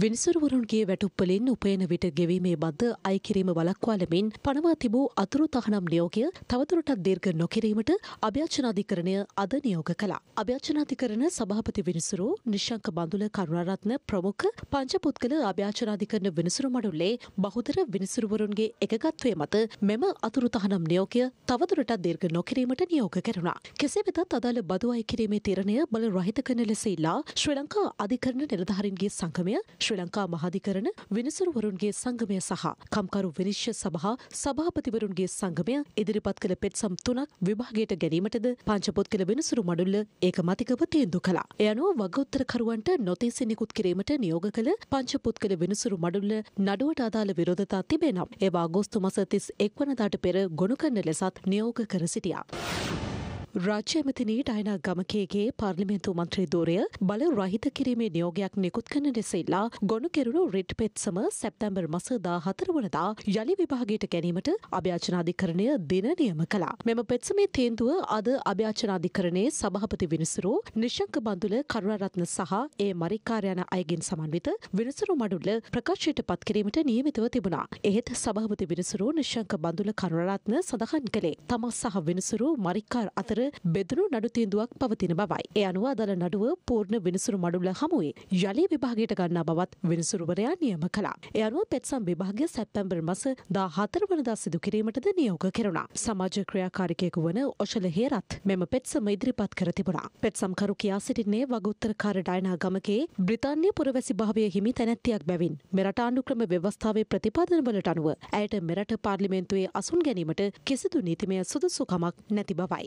විනිසුරුවරුන්ගේ වැටුප්පලින් උපයන විට ගෙවීමේ බද්ද අයිකිරීම වලක්වාලමින් පනවා තිබූ අතුරු තහනම් නියෝගය තවතුරටත් දීර්ඝ නොකිරීමට අභ්‍යචනාධිකරණය අද නියෝග කළා. අභ්‍යචනාධිකරණ සභාපති විනිසුරු නිශංක බඳුල කරුණාරත්න ප්‍රමුඛ පංචපුත්කල අභ්‍යචනාධිකරණ විනිසුරු මඩුල්ලේ බහුතර විනිසුරුවරුන්ගේ එකගත්වය මත මෙම අතුරු තහනම් නියෝගය තවදුරටත් දීර්ඝ නොකිරීමට නියෝග කෙරුණා. කෙසේ වෙතත් අදාළ බදු අයිකිරීමේ තීරණය බල රහිත කරන ලෙස ඉල්ලා ශ්‍රී ලංකා අධිකරණ නිලධාරීන්ගේ සංගමය ශ්‍රී ලංකා මහාධිකරණ විනිසුරුවරුන්ගේ සංගමය සහ කම්කරු විනිශ්්‍ය සභහා සභාපතිවරුන්ගේ සංගමය ඉදිරිපත් කළ පෙත්සම් තුනක් විභාගයට ගැනීමටද පංචපොත් කළ වෙනසුරු මඩුල්ල ඒක මතිකව තේන්දු කලා. එයනුව වගෞත්තර නොතේසි නිකුත් කිරීමට නියෝග කළ පංචපොත් කළ වෙනසුරු මඩුල්ල නඩුවට අදාළ විරෝධතා තිබෙනම් ඒවා ගෝස්තු මසතිස් එක්වනදාට පෙර ගොුණු කරන්න ලෙසත් නියෝග කර සිටියා. රාජ්‍ය ඇමතිනී ඩයිනා ගමකේගේ පාර්ලිමේන්තු මන්ත්‍රී ධූරය බල රහිත කිරීමේ නියෝගයක් නිකුත් කරන ලෙසෙල්ලා ගොනු කෙරුණු රිට් පෙත්සම සැප්තැම්බර් මස දා හතර වනදා යළි විභාගයට ගැනීමට අභ්‍යාචනාධිකරණය දින නියම කළා. මෙම පෙත්සමේ තේන්දුව අද අභ්‍යාචනාධිකරණයේ සභහපති විනිසුරු නිශංක බඳුල කරුණරත්න සහ ඒ මරිකාරයන අයගෙන් සමන්විත විනිසුරු මඩුල්ල ප්‍රකාශයට පත් කිරීමට නියමිතව තිබුණා. එහෙත් සභහපති විනිසුරු නිශංක බඳුල කරුණරත්න සඳහන් කළේ තමා සහ විනිසුරු මරිකාර් අතර බෙදනු නඩු තීන්දුවක් පවතින බවයි. ඒ අනුව අදළ නඩුව පූර්ණ විනිසුරු මඩුල්ල හමුවේ යළි විභාගයට ගන්නා බවත් විනිසුරුවරයා නියම කළා. ඒ අනුව පෙත්සම් විභාගය සැප්තැම්බර් මස 14 වනදා සිදු කිරීමටද නියෝග කෙරුණා. සමාජ ක්‍රියාකාරිකයෙකු වන ඔෂල හේරත් මෙම පෙත්සම ඉදිරිපත් කර තිබුණා. පෙත්සම්කරු කියා සිටින්නේ වගඋත්තරකාර ඩයනා ගමකේ බ්‍රිතාන්‍ය පුරවැසි භාවය හිමි තැනැත්තියක් බැවින් මෙරට අනුක්‍රම ව්‍යවස්ථාවේ ප්‍රතිපාදන වලට අනුව ඇයට මෙරට පාර්ලිමේන්තුවේ අසුන් ගැනීමට කිසිදු නීතිමය සුදුසුකමක් නැති බවයි.